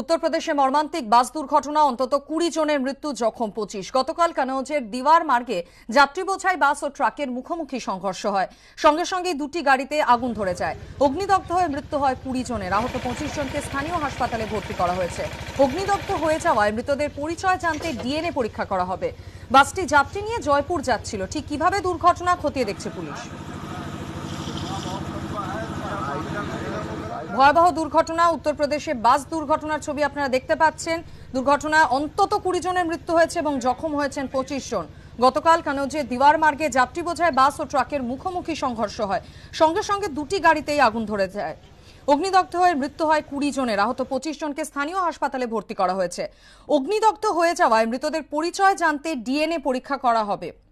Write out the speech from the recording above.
উত্তরপ্রদেশে মর্মান্তিক বাস দুর্ঘটনা অন্তত কুড়ি জনের মৃত্যু জখম পঁচিশ গতকাল কানৌজের দিওয়ার মার্গে যাত্রী বোঝাই বাস ও ট্রাকের মুখোমুখি সংঘর্ষ হয় সঙ্গে সঙ্গে দুটি গাড়িতে আগুন ধরে যায় অগ্নিদগ্ধ হয়ে মৃত্যু হয় কুড়ি জনের আহত পঁচিশ জনকে স্থানীয় হাসপাতালে ভর্তি করা হয়েছে অগ্নিদগ্ধ হয়ে যাওয়ায় মৃতদের পরিচয় জানতে ডিএনএ পরীক্ষা করা হবে বাসটি যাত্রী নিয়ে জয়পুর যাচ্ছিল ঠিক কিভাবে দুর্ঘটনা খতিয়ে দেখছে পুলিশ ভয়াবহ দুর্ঘটনা উত্তরপ্রদেশে বাস দুর্ঘটনার ছবি আপনারা দেখতে পাচ্ছেন দুর্ঘটনায় অন্তত কুড়ি জনের মৃত্যু হয়েছে এবং জখম হয়েছেন পঁচিশ জন গতকাল কানজে দিওয়ার মার্গে যাত্রী বোঝায় বাস ও ট্রাকের মুখোমুখি সংঘর্ষ হয় সঙ্গে সঙ্গে দুটি গাড়িতেই আগুন ধরে যায় অগ্নিদগ্ধ হয়ে মৃত্যু হয় কুড়ি জনের আহত পঁচিশ জনকে স্থানীয় হাসপাতালে ভর্তি করা হয়েছে অগ্নিদগ্ধ হয়ে যাওয়ায় মৃতদের পরিচয় জানতে ডিএনএ পরীক্ষা করা হবে